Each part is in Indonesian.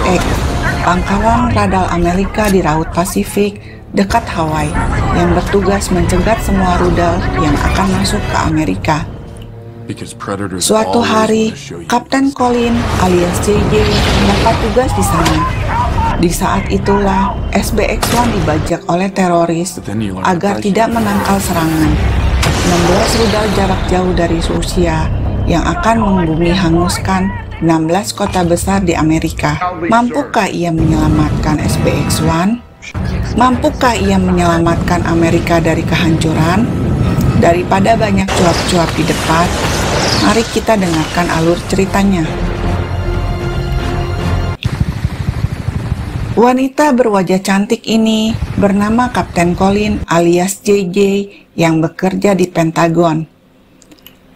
X, pangkalan radal Amerika di Laut Pasifik dekat Hawaii yang bertugas mencegat semua rudal yang akan masuk ke Amerika. Suatu hari, Kapten Colin alias JJ mendapat tugas di sana. Di saat itulah, SBX-1 dibajak oleh teroris agar tidak menangkal serangan. Membuat rudal jarak jauh dari Rusia yang akan membumi hanguskan 16 kota besar di Amerika. Mampukah ia menyelamatkan SPX-1? Mampukah ia menyelamatkan Amerika dari kehancuran? Daripada banyak cuap-cuap di depan, mari kita dengarkan alur ceritanya. Wanita berwajah cantik ini bernama Kapten Colin alias JJ yang bekerja di Pentagon.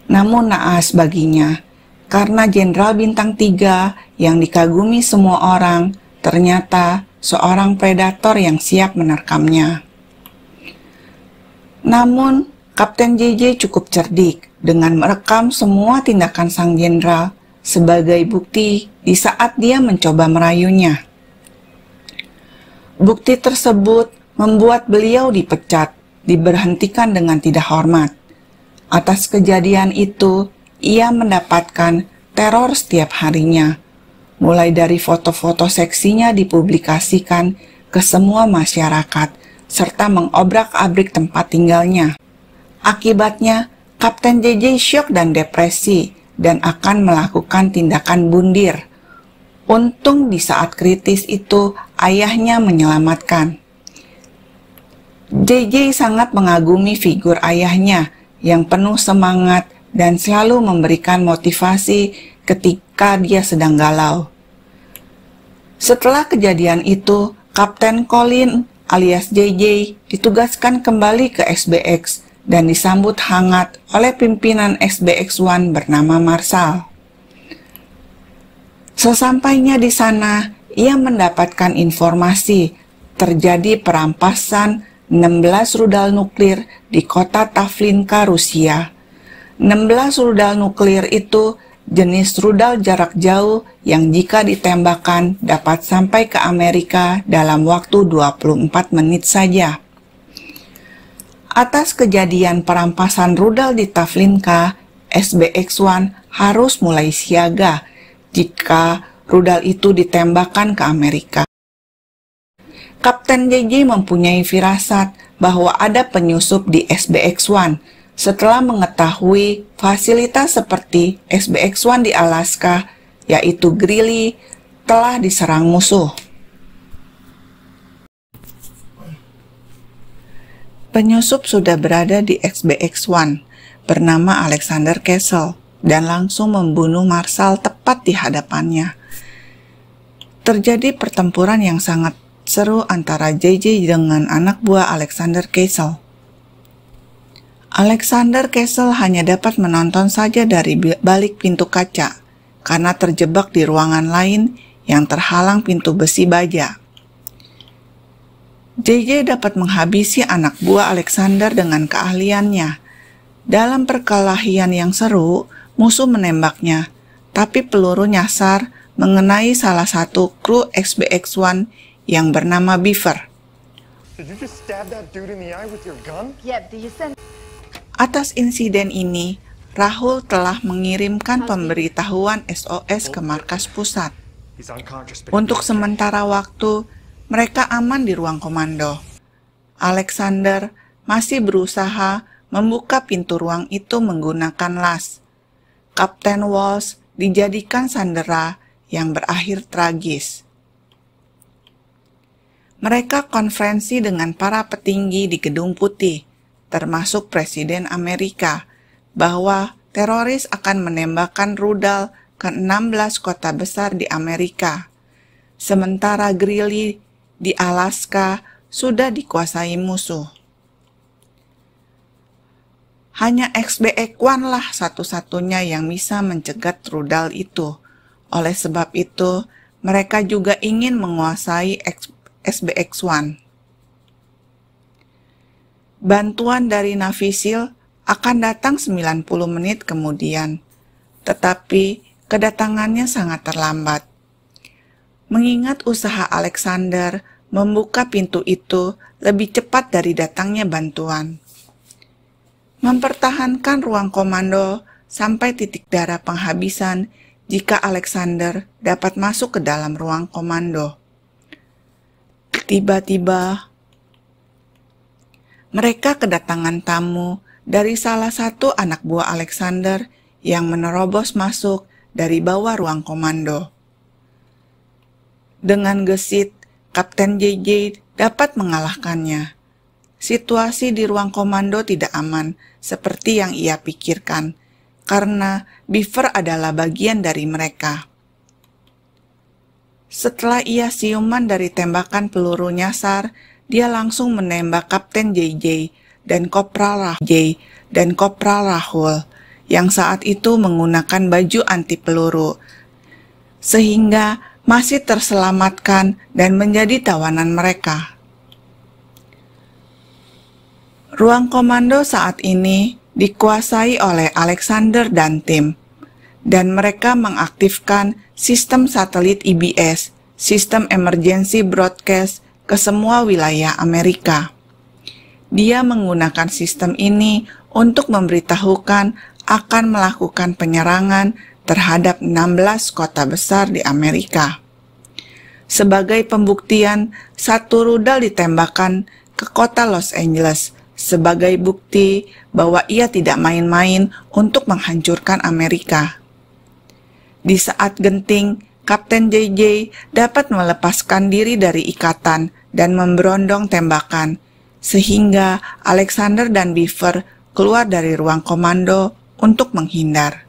Namun naas baginya, karena jenderal bintang tiga yang dikagumi semua orang ternyata seorang predator yang siap menerkamnya. Namun, Kapten JJ cukup cerdik dengan merekam semua tindakan sang jenderal sebagai bukti di saat dia mencoba merayunya. Bukti tersebut membuat beliau dipecat, diberhentikan dengan tidak hormat. Atas kejadian itu, ia mendapatkan teror setiap harinya, mulai dari foto-foto seksinya dipublikasikan ke semua masyarakat, serta mengobrak-abrik tempat tinggalnya. Akibatnya, Kapten JJ syok dan depresi dan akan melakukan tindakan bundir. Untung di saat kritis itu ayahnya menyelamatkan. JJ sangat mengagumi figur ayahnya yang penuh semangat dan selalu memberikan motivasi ketika dia sedang galau. Setelah kejadian itu, Kapten Colin alias JJ ditugaskan kembali ke SBX dan disambut hangat oleh pimpinan sbx One bernama Marsal. Sesampainya di sana, ia mendapatkan informasi terjadi perampasan 16 rudal nuklir di kota Tavlinka, Rusia. 16 rudal nuklir itu jenis rudal jarak jauh yang jika ditembakkan dapat sampai ke Amerika dalam waktu 24 menit saja. Atas kejadian perampasan rudal di Tavlinka, SBX-1 harus mulai siaga jika rudal itu ditembakkan ke Amerika. Kapten JJ mempunyai firasat bahwa ada penyusup di SBX-1 setelah mengetahui fasilitas seperti SBX-1 di Alaska, yaitu Greeley, telah diserang musuh. Penyusup sudah berada di sbx 1 bernama Alexander Kessel dan langsung membunuh Marshal tepat di hadapannya. Terjadi pertempuran yang sangat seru antara JJ dengan anak buah Alexander Kessel. Alexander Castle hanya dapat menonton saja dari balik pintu kaca karena terjebak di ruangan lain yang terhalang pintu besi baja. JJ dapat menghabisi anak buah Alexander dengan keahliannya. Dalam perkelahian yang seru, musuh menembaknya, tapi peluru nyasar mengenai salah satu kru XBX-1 yang bernama Beaver. Atas insiden ini, Rahul telah mengirimkan pemberitahuan SOS ke markas pusat. Untuk sementara waktu, mereka aman di ruang komando. Alexander masih berusaha membuka pintu ruang itu menggunakan las. Kapten Walsh dijadikan sandera yang berakhir tragis. Mereka konferensi dengan para petinggi di Gedung Putih termasuk Presiden Amerika, bahwa teroris akan menembakkan rudal ke 16 kota besar di Amerika. Sementara Greeley di Alaska sudah dikuasai musuh. Hanya XBE 1 lah satu-satunya yang bisa mencegat rudal itu. Oleh sebab itu, mereka juga ingin menguasai SBX-1 bantuan dari Navisil akan datang 90 menit kemudian, tetapi kedatangannya sangat terlambat. Mengingat usaha Alexander membuka pintu itu lebih cepat dari datangnya bantuan. Mempertahankan ruang komando sampai titik darah penghabisan jika Alexander dapat masuk ke dalam ruang komando. Tiba-tiba mereka kedatangan tamu dari salah satu anak buah Alexander yang menerobos masuk dari bawah ruang komando. Dengan gesit, Kapten JJ dapat mengalahkannya. Situasi di ruang komando tidak aman seperti yang ia pikirkan, karena Beaver adalah bagian dari mereka. Setelah ia siuman dari tembakan peluru nyasar dia langsung menembak Kapten JJ dan Kopral Rahul, dan Kopral Rahul yang saat itu menggunakan baju anti peluru sehingga masih terselamatkan dan menjadi tawanan mereka. Ruang komando saat ini dikuasai oleh Alexander dan tim, dan mereka mengaktifkan sistem satelit EBS, sistem emergency broadcast ke semua wilayah Amerika. Dia menggunakan sistem ini untuk memberitahukan akan melakukan penyerangan terhadap 16 kota besar di Amerika. Sebagai pembuktian, satu rudal ditembakkan ke kota Los Angeles sebagai bukti bahwa ia tidak main-main untuk menghancurkan Amerika. Di saat genting, Kapten JJ dapat melepaskan diri dari ikatan dan memberondong tembakan, sehingga Alexander dan Beaver keluar dari ruang komando untuk menghindar.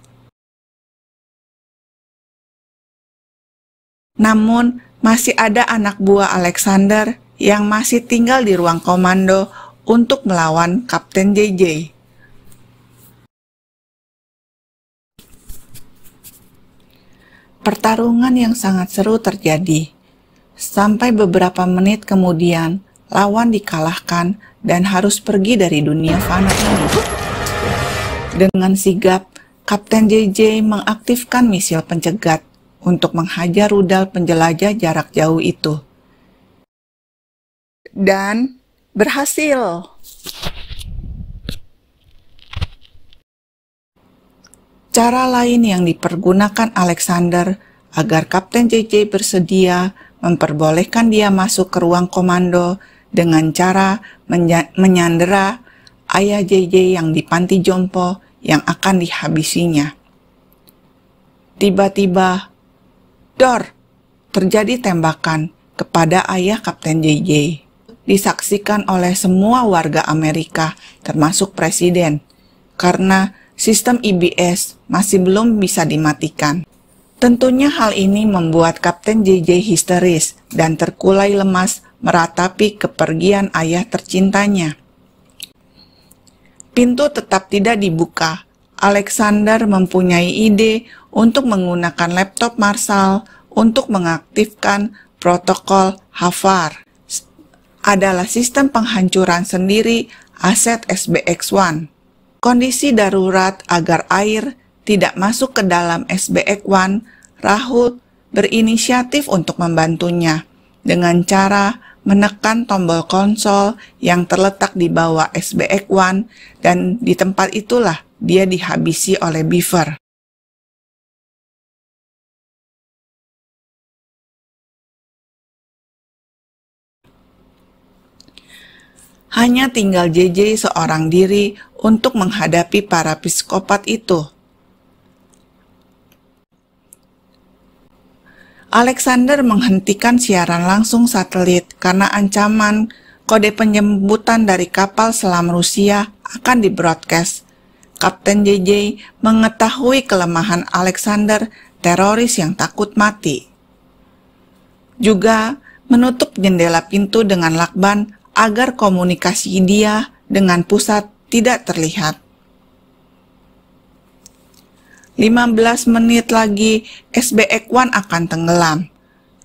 Namun, masih ada anak buah Alexander yang masih tinggal di ruang komando untuk melawan Kapten JJ. Pertarungan yang sangat seru terjadi sampai beberapa menit kemudian lawan dikalahkan dan harus pergi dari dunia fana ini. Dengan sigap, Kapten JJ mengaktifkan misil pencegat untuk menghajar rudal penjelajah jarak jauh itu. Dan berhasil. Cara lain yang dipergunakan Alexander agar Kapten JJ bersedia memperbolehkan dia masuk ke ruang komando dengan cara menyandera ayah JJ yang di panti jompo yang akan dihabisinya. Tiba-tiba, dor, terjadi tembakan kepada ayah Kapten JJ. Disaksikan oleh semua warga Amerika, termasuk presiden, karena sistem IBS masih belum bisa dimatikan. Tentunya hal ini membuat Kapten JJ histeris dan terkulai lemas meratapi kepergian ayah tercintanya. Pintu tetap tidak dibuka. Alexander mempunyai ide untuk menggunakan laptop Marshall untuk mengaktifkan protokol HAVAR. Adalah sistem penghancuran sendiri aset SBX1. Kondisi darurat agar air tidak masuk ke dalam SBX1, Rahut berinisiatif untuk membantunya dengan cara menekan tombol konsol yang terletak di bawah SBX1 dan di tempat itulah dia dihabisi oleh Beaver. Hanya tinggal JJ seorang diri untuk menghadapi para psikopat itu. Alexander menghentikan siaran langsung satelit karena ancaman kode penyebutan dari kapal selam Rusia akan dibroadcast. Kapten JJ mengetahui kelemahan Alexander, teroris yang takut mati. Juga menutup jendela pintu dengan lakban agar komunikasi dia dengan pusat tidak terlihat. 15 menit lagi SBX-1 akan tenggelam.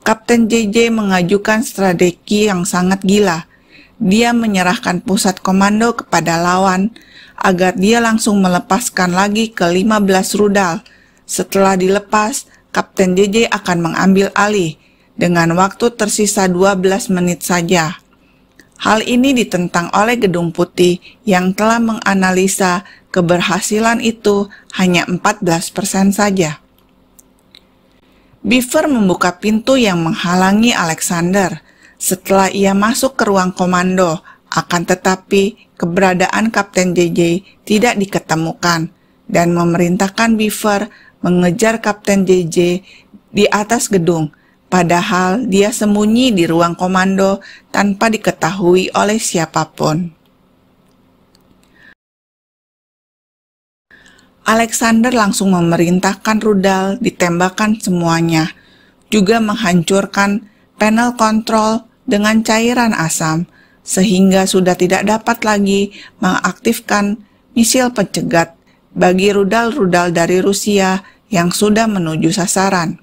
Kapten JJ mengajukan strategi yang sangat gila. Dia menyerahkan pusat komando kepada lawan agar dia langsung melepaskan lagi ke 15 rudal. Setelah dilepas, Kapten JJ akan mengambil alih dengan waktu tersisa 12 menit saja. Hal ini ditentang oleh Gedung Putih yang telah menganalisa keberhasilan itu hanya 14% saja. Beaver membuka pintu yang menghalangi Alexander setelah ia masuk ke ruang komando, akan tetapi keberadaan Kapten JJ tidak diketemukan dan memerintahkan Beaver mengejar Kapten JJ di atas gedung, padahal dia sembunyi di ruang komando tanpa diketahui oleh siapapun. Alexander langsung memerintahkan rudal ditembakkan semuanya, juga menghancurkan panel kontrol dengan cairan asam, sehingga sudah tidak dapat lagi mengaktifkan misil pencegat bagi rudal-rudal dari Rusia yang sudah menuju sasaran.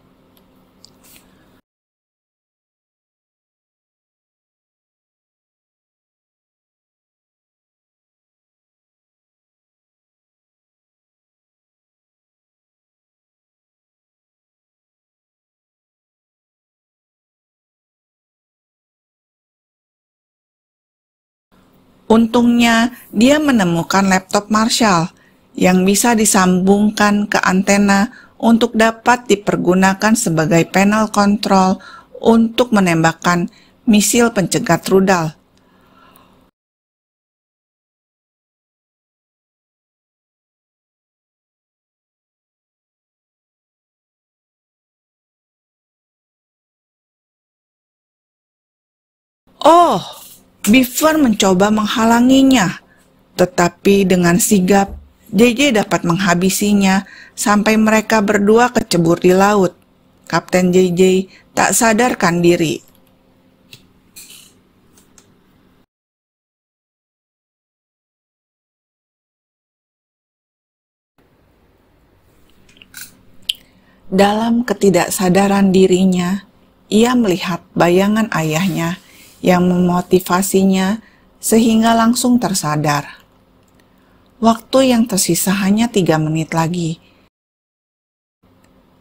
Untungnya, dia menemukan laptop Marshall yang bisa disambungkan ke antena untuk dapat dipergunakan sebagai panel kontrol untuk menembakkan misil pencegat rudal. Oh, Beaver mencoba menghalanginya, tetapi dengan sigap, JJ dapat menghabisinya sampai mereka berdua kecebur di laut. Kapten JJ tak sadarkan diri Dalam ketidaksadaran dirinya, ia melihat bayangan ayahnya yang memotivasinya sehingga langsung tersadar. Waktu yang tersisa hanya tiga menit lagi.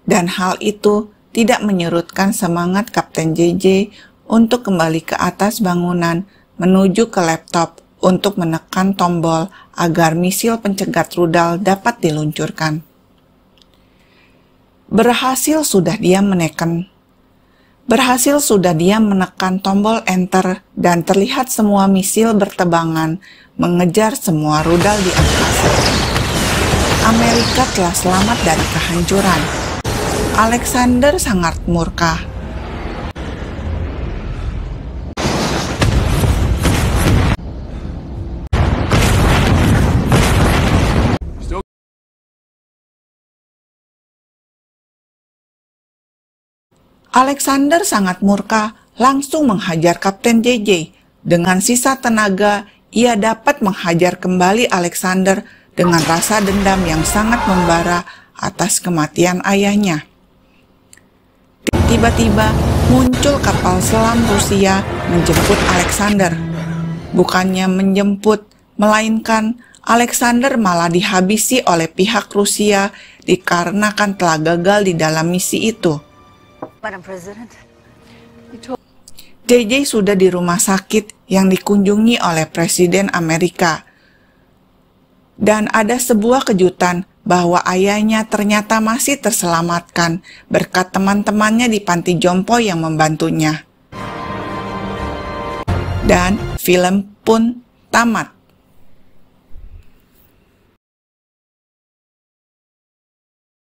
Dan hal itu tidak menyurutkan semangat Kapten JJ untuk kembali ke atas bangunan menuju ke laptop untuk menekan tombol agar misil pencegat rudal dapat diluncurkan. Berhasil sudah dia menekan Berhasil sudah dia menekan tombol enter dan terlihat semua misil bertebangan mengejar semua rudal di angkasa. Amerika telah selamat dari kehancuran. Alexander sangat murka Alexander sangat murka, langsung menghajar Kapten JJ. Dengan sisa tenaga, ia dapat menghajar kembali Alexander dengan rasa dendam yang sangat membara atas kematian ayahnya. Tiba-tiba muncul kapal selam Rusia menjemput Alexander. Bukannya menjemput, melainkan Alexander malah dihabisi oleh pihak Rusia dikarenakan telah gagal di dalam misi itu. Madam President. JJ sudah di rumah sakit yang dikunjungi oleh Presiden Amerika. Dan ada sebuah kejutan bahwa ayahnya ternyata masih terselamatkan berkat teman-temannya di panti jompo yang membantunya. Dan film pun tamat.